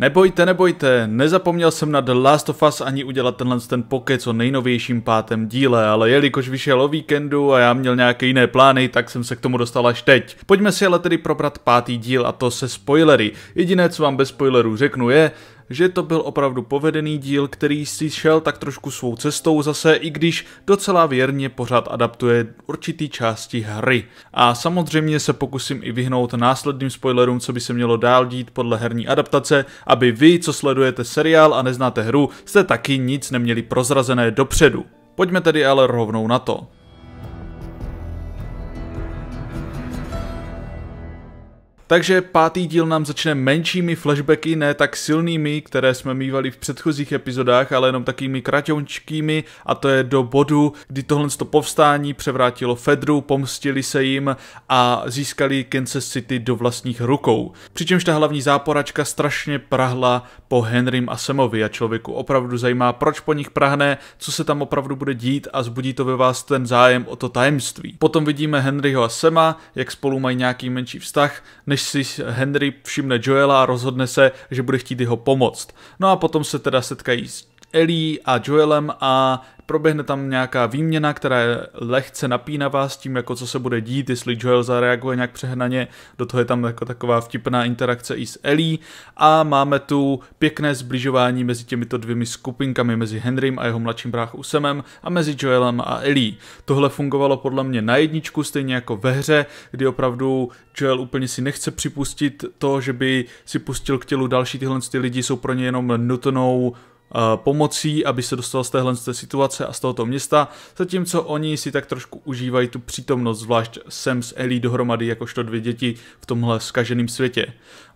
Nebojte, nebojte, nezapomněl jsem na The Last of Us ani udělat tenhle ten pokec o nejnovějším pátém díle, ale jelikož vyšel o víkendu a já měl nějaké jiné plány, tak jsem se k tomu dostal až teď. Pojďme si ale tedy probrat pátý díl a to se spoilery. Jediné, co vám bez spoilerů řeknu je, že to byl opravdu povedený díl, který si šel tak trošku svou cestou zase, i když docela věrně pořád adaptuje určitý části hry. A samozřejmě se pokusím i vyhnout následným spoilerům, co by se mělo dál dít podle herní adaptace, aby vy, co sledujete seriál a neznáte hru, jste taky nic neměli prozrazené dopředu. Pojďme tedy ale rovnou na to. Takže pátý díl nám začne menšími flashbacky, ne tak silnými, které jsme mývali v předchozích epizodách, ale jenom takými kraťončkými a to je do bodu, kdy tohle to povstání převrátilo Fedru, pomstili se jim a získali Kansas City do vlastních rukou. Přičemž ta hlavní záporačka strašně prahla po Henrym a Semovi a člověku opravdu zajímá, proč po nich prahne, co se tam opravdu bude dít a zbudí to ve vás ten zájem o to tajemství. Potom vidíme Henryho a Sema, jak spolu mají nějaký menší vztah, než než si Henry všimne Joela a rozhodne se, že bude chtít jeho pomoct. No a potom se teda setkají s Ellie a Joelem a proběhne tam nějaká výměna, která je lehce napínavá s tím, jako co se bude dít, jestli Joel zareaguje nějak přehnaně, do toho je tam jako taková vtipná interakce i s Ellie a máme tu pěkné zbližování mezi těmito dvěmi skupinkami, mezi Henrym a jeho mladším bráchou Semem a mezi Joelem a Ellie. Tohle fungovalo podle mě na jedničku, stejně jako ve hře, kdy opravdu Joel úplně si nechce připustit to, že by si pustil k tělu další tyhle ty lidi, jsou pro ně jenom nutnou Eh, pomocí, aby se dostal z téhle situace a z tohoto města, zatímco oni si tak trošku užívají tu přítomnost, zvlášť Sam s Ellie dohromady jakožto dvě děti v tomhle skaženém světě.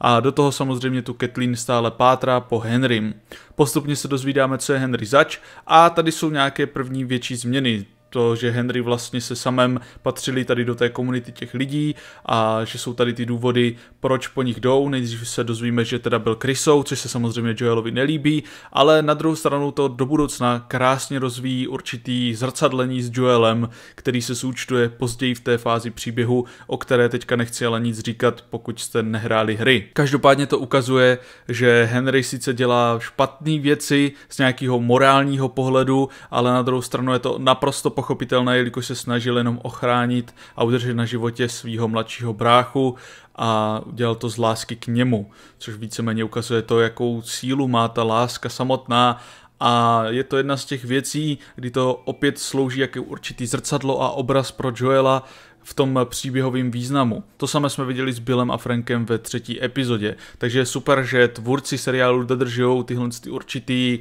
A do toho samozřejmě tu Kathleen stále pátrá po Henrym. Postupně se dozvídáme, co je Henry zač a tady jsou nějaké první větší změny to, že Henry vlastně se samem patřili tady do té komunity těch lidí a že jsou tady ty důvody, proč po nich jdou. Nejdřív se dozvíme, že teda byl krysou, což se samozřejmě Joelovi nelíbí, ale na druhou stranu to do budoucna krásně rozvíjí určitý zrcadlení s Joelem, který se součtuje později v té fázi příběhu, o které teďka nechci ale nic říkat, pokud jste nehráli hry. Každopádně to ukazuje, že Henry sice dělá špatné věci z nějakého morálního pohledu, ale na druhou stranu je to naprosto pochopitelné, jelikož se snažil jenom ochránit a udržet na životě svého mladšího bráchu a dělal to z lásky k němu, což víceméně ukazuje to, jakou sílu má ta láska samotná a je to jedna z těch věcí, kdy to opět slouží jako určitý zrcadlo a obraz pro Joela, v tom příběhovém významu. To samé jsme viděli s Billem a Frankem ve třetí epizodě, takže je super, že tvůrci seriálu dodržují tyhle ty určitý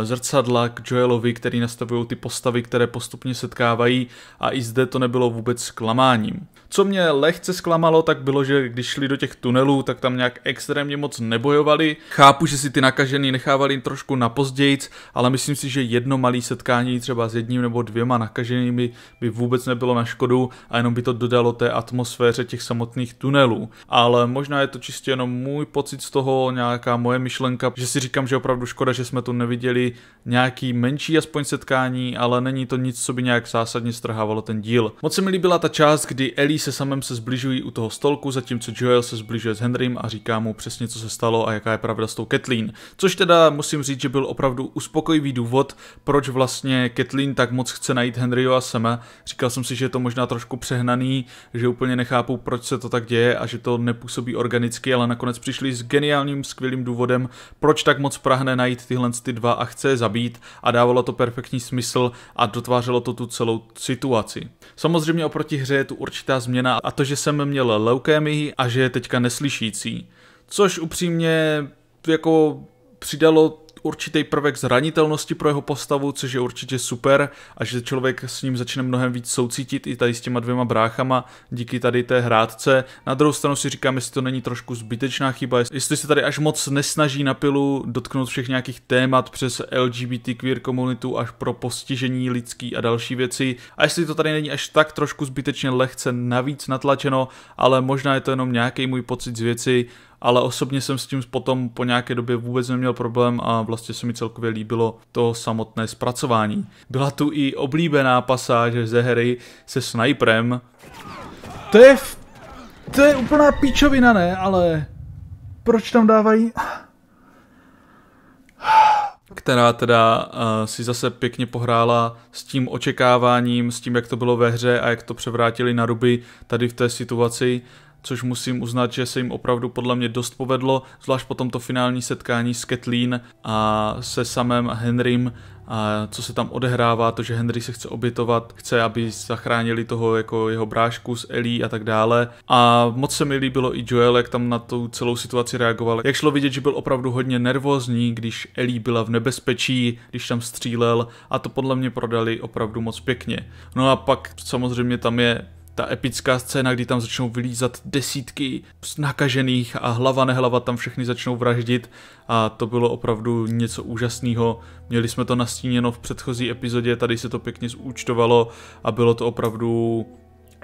Eh, zrcadla k Joelovi, který nastavují ty postavy, které postupně setkávají a i zde to nebylo vůbec zklamáním. Co mě lehce zklamalo, tak bylo, že když šli do těch tunelů, tak tam nějak extrémně moc nebojovali. Chápu, že si ty nakažený nechávali trošku na pozdějc, ale myslím si, že jedno malé setkání třeba s jedním nebo dvěma nakaženými by vůbec nebylo na škodu a jenom by to dodalo té atmosféře těch samotných tunelů. Ale možná je to čistě jenom můj pocit z toho, nějaká moje myšlenka, že si říkám, že opravdu škoda, že jsme tu neviděli viděli nějaký menší aspoň setkání, ale není to nic, co by nějak zásadně strhávalo ten díl. Moc se mi líbila ta část, kdy Ellie se samem se zbližují u toho stolku, zatímco Joel se zbližuje s Henrym a říká mu přesně, co se stalo a jaká je pravda s tou Kathleen. Což teda musím říct, že byl opravdu uspokojivý důvod, proč vlastně Kathleen tak moc chce najít Henryho a Sema. Říkal jsem si, že je to možná trošku přehnaný, že úplně nechápu, proč se to tak děje a že to nepůsobí organicky, ale nakonec přišli s geniálním, skvělým důvodem, proč tak moc prahne najít tyhle ty dva dva a chce je zabít a dávalo to perfektní smysl a dotvářelo to tu celou situaci. Samozřejmě oproti hře je tu určitá změna a to, že jsem měl leukémii a že je teďka neslyšící. Což upřímně jako přidalo určitý prvek zranitelnosti pro jeho postavu, což je určitě super a že člověk s ním začne mnohem víc soucítit i tady s těma dvěma bráchama díky tady té hrádce. Na druhou stranu si říkám, jestli to není trošku zbytečná chyba, jestli se tady až moc nesnaží na pilu dotknout všech nějakých témat přes LGBT queer komunitu až pro postižení lidský a další věci a jestli to tady není až tak trošku zbytečně lehce navíc natlačeno, ale možná je to jenom nějaký můj pocit z věci, ale osobně jsem s tím potom po nějaké době vůbec neměl problém a vlastně se mi celkově líbilo to samotné zpracování. Byla tu i oblíbená pasáž ze hry se sniperem. To je... V... To je úplná píčovina, ne? Ale... Proč tam dávají která teda uh, si zase pěkně pohrála s tím očekáváním, s tím, jak to bylo ve hře a jak to převrátili na ruby tady v té situaci což musím uznat, že se jim opravdu podle mě dost povedlo, zvlášť po tomto finální setkání s Kathleen a se samým Henrym, a co se tam odehrává, to, že Henry se chce obětovat, chce, aby zachránili toho jako jeho brášku s Ellie a tak dále. A moc se mi líbilo i Joel, jak tam na tu celou situaci reagoval. Jak šlo vidět, že byl opravdu hodně nervózní, když Ellie byla v nebezpečí, když tam střílel a to podle mě prodali opravdu moc pěkně. No a pak samozřejmě tam je ta epická scéna, kdy tam začnou vylízat desítky nakažených a hlava nehlava tam všechny začnou vraždit a to bylo opravdu něco úžasného. Měli jsme to nastíněno v předchozí epizodě, tady se to pěkně zúčtovalo a bylo to opravdu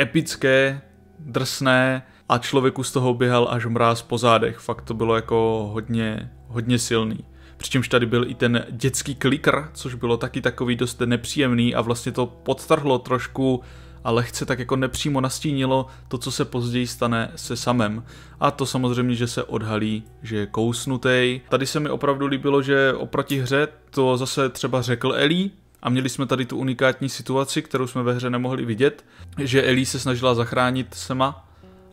epické, drsné a člověku z toho běhal až mráz po zádech. Fakt to bylo jako hodně, hodně silný. Přičemž tady byl i ten dětský klikr, což bylo taky takový dost nepříjemný a vlastně to podtrhlo trošku a lehce tak jako nepřímo nastínilo to, co se později stane se samem. A to samozřejmě, že se odhalí, že je kousnutý. Tady se mi opravdu líbilo, že oproti hře to zase třeba řekl Eli, a měli jsme tady tu unikátní situaci, kterou jsme ve hře nemohli vidět, že Elí se snažila zachránit sama,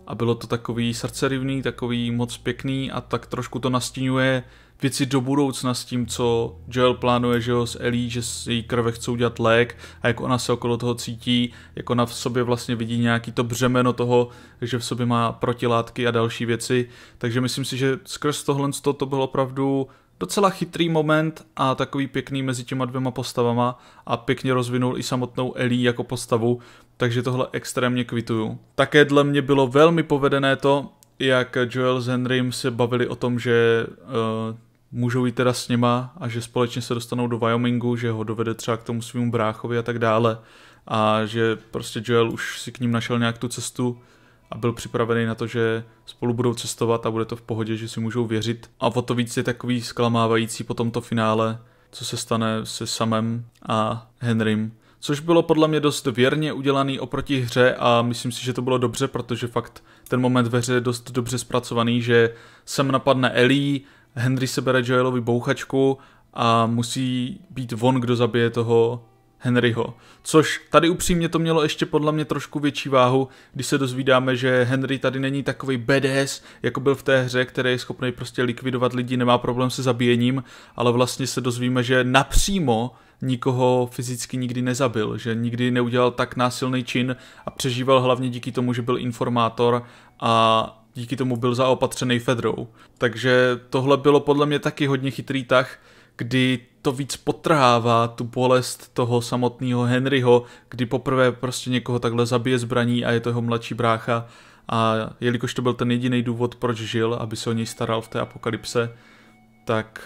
a bylo to takový srdcerivný, takový moc pěkný a tak trošku to nastínuje věci do budoucna s tím, co Joel plánuje, že jo, s Ellie, že s její krve chcou udělat lék a jak ona se okolo toho cítí, jak ona v sobě vlastně vidí nějaký to břemeno toho, že v sobě má protilátky a další věci. Takže myslím si, že skrz tohle to, to bylo opravdu docela chytrý moment a takový pěkný mezi těma dvěma postavama a pěkně rozvinul i samotnou Ellie jako postavu, takže tohle extrémně kvituju. Také dle mě bylo velmi povedené to, jak Joel s Henrym se bavili o tom, že uh, můžou jít teda s nima a že společně se dostanou do Wyomingu, že ho dovede třeba k tomu svým bráchovi a tak dále a že prostě Joel už si k ním našel nějak tu cestu a byl připravený na to, že spolu budou cestovat a bude to v pohodě, že si můžou věřit. A o to víc je takový zklamávající po tomto finále, co se stane se Samem a Henrym. Což bylo podle mě dost věrně udělaný oproti hře a myslím si, že to bylo dobře, protože fakt ten moment ve hře je dost dobře zpracovaný, že sem napadne Ellie, Henry sebere Joelovi bouchačku a musí být on, kdo zabije toho Henryho. Což tady upřímně to mělo ještě podle mě trošku větší váhu, když se dozvídáme, že Henry tady není takový BDS, jako byl v té hře, který je schopný prostě likvidovat lidi, nemá problém se zabíjením, ale vlastně se dozvíme, že napřímo nikoho fyzicky nikdy nezabil, že nikdy neudělal tak násilný čin a přežíval hlavně díky tomu, že byl informátor a díky tomu byl zaopatřený Fedrou. Takže tohle bylo podle mě taky hodně chytrý tah, kdy to víc potrhává tu bolest toho samotného Henryho, kdy poprvé prostě někoho takhle zabije zbraní a je to jeho mladší brácha a jelikož to byl ten jediný důvod, proč žil, aby se o něj staral v té apokalypse, tak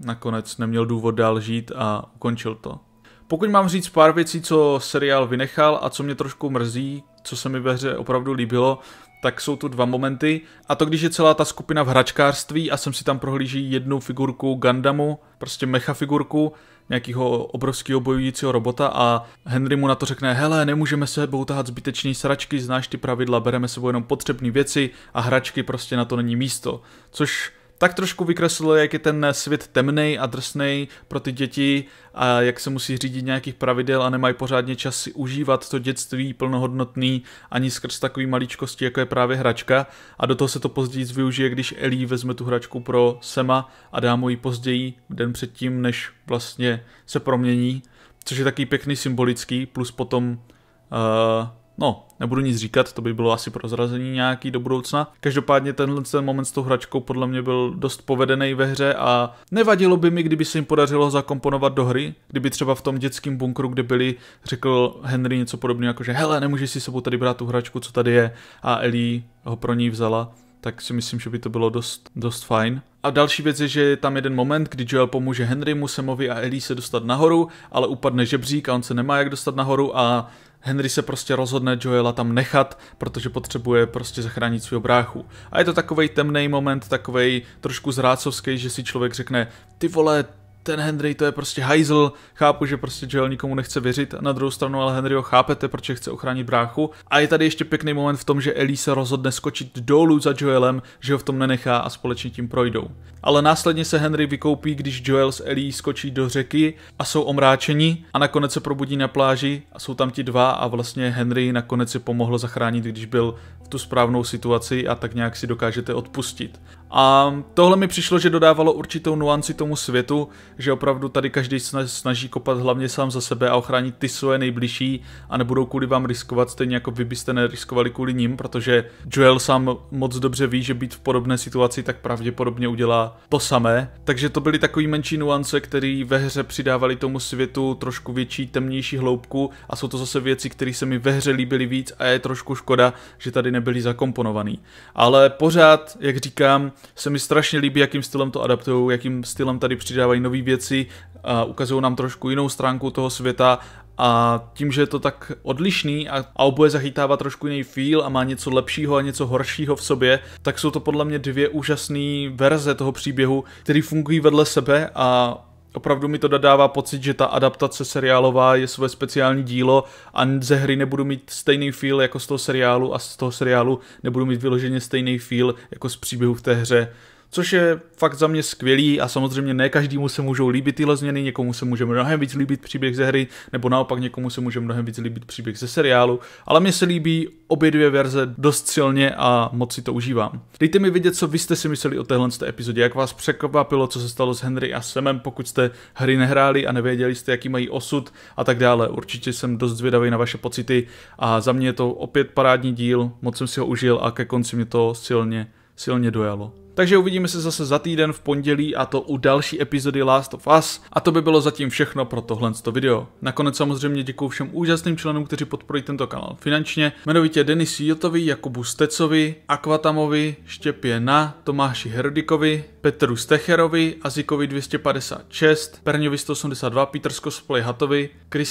nakonec neměl důvod dál žít a ukončil to. Pokud mám říct pár věcí, co seriál vynechal a co mě trošku mrzí, co se mi ve hře opravdu líbilo, tak jsou tu dva momenty. A to, když je celá ta skupina v hračkářství a jsem si tam prohlíží jednu figurku Gundamu, prostě mecha figurku, nějakého obrovského bojujícího robota a Henry mu na to řekne, hele, nemůžeme se sebou tahat zbytečný sračky, znáš ty pravidla, bereme sebou jenom potřebné věci a hračky prostě na to není místo. Což tak trošku vykreslil, jak je ten svět temný a drsný pro ty děti a jak se musí řídit nějakých pravidel a nemají pořádně čas si užívat to dětství plnohodnotný ani skrz takový maličkosti, jako je právě hračka. A do toho se to později využije, když Elí vezme tu hračku pro Sema a dá mu ji později, den předtím, než vlastně se promění, což je takový pěkný symbolický, plus potom uh, No, nebudu nic říkat, to by bylo asi prozrazení nějaký do budoucna. Každopádně tenhle ten moment s tou hračkou podle mě byl dost povedený ve hře a nevadilo by mi, kdyby se jim podařilo zakomponovat do hry, kdyby třeba v tom dětském bunkru, kde byli, řekl Henry něco podobného, jako že hele, nemůžeš si sebou tady brát tu hračku, co tady je a Ellie ho pro ní vzala tak si myslím, že by to bylo dost, dost fajn. A další věc je, že je tam jeden moment, kdy Joel pomůže Henrymu, Semovi a Ellie se dostat nahoru, ale upadne žebřík a on se nemá jak dostat nahoru a Henry se prostě rozhodne Joela tam nechat, protože potřebuje prostě zachránit svého bráchu. A je to takový temný moment, takový trošku zrácovský, že si člověk řekne, ty vole, ten Henry to je prostě hajzl, chápu, že prostě Joel nikomu nechce věřit, na druhou stranu ale Henry ho chápete, proč chce ochránit bráchu. A je tady ještě pěkný moment v tom, že Ellie se rozhodne skočit dolů za Joelem, že ho v tom nenechá a společně tím projdou. Ale následně se Henry vykoupí, když Joel s Ellie skočí do řeky a jsou omráčeni a nakonec se probudí na pláži a jsou tam ti dva a vlastně Henry nakonec si pomohl zachránit, když byl v tu správnou situaci a tak nějak si dokážete odpustit. A tohle mi přišlo, že dodávalo určitou nuanci tomu světu, že opravdu tady každý snaží kopat hlavně sám za sebe a ochránit ty svoje nejbližší a nebudou kvůli vám riskovat, stejně jako vy byste neriskovali kvůli ním, protože Joel sám moc dobře ví, že být v podobné situaci tak pravděpodobně udělá to samé. Takže to byly takové menší nuance, které ve hře přidávali tomu světu trošku větší, temnější hloubku a jsou to zase věci, které se mi ve hře líbily víc a je trošku škoda, že tady nebyly zakomponovaný. Ale pořád, jak říkám, se mi strašně líbí, jakým stylem to adaptují, jakým stylem tady přidávají nové věci, a ukazují nám trošku jinou stránku toho světa a tím, že je to tak odlišný a, a oboje zachytává trošku jiný feel a má něco lepšího a něco horšího v sobě, tak jsou to podle mě dvě úžasné verze toho příběhu, které fungují vedle sebe a Opravdu mi to dodává pocit, že ta adaptace seriálová je svoje speciální dílo a ze hry nebudu mít stejný feel jako z toho seriálu a z toho seriálu nebudu mít vyloženě stejný feel jako z příběhu v té hře což je fakt za mě skvělý a samozřejmě ne každému se můžou líbit tyhle změny, někomu se může mnohem víc líbit příběh ze hry, nebo naopak někomu se může mnohem víc líbit příběh ze seriálu, ale mně se líbí obě dvě verze dost silně a moc si to užívám. Dejte mi vědět, co vy jste si mysleli o téhle epizodě, jak vás překvapilo, co se stalo s Henry a Semem, pokud jste hry nehráli a nevěděli jste, jaký mají osud a tak dále. Určitě jsem dost zvědavý na vaše pocity a za mě je to opět parádní díl, moc jsem si ho užil a ke konci mě to silně, silně dojalo. Takže uvidíme se zase za týden v pondělí a to u další epizody Last of Us. A to by bylo zatím všechno pro tohle video. Nakonec samozřejmě děkuji všem úžasným členům, kteří podporují tento kanál finančně, jmenovitě Denis Jotovi, Jakubu Stecovi, Aquatamovi, Štěpě Na, Tomáši Herdikovi, Petru Stecherovi, Azikovi 256, Perňovi 182, Petr Skosplej Hatovi,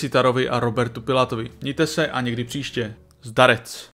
Tarovi a Robertu Pilatovi. Mějte se a někdy příště. Zdarec!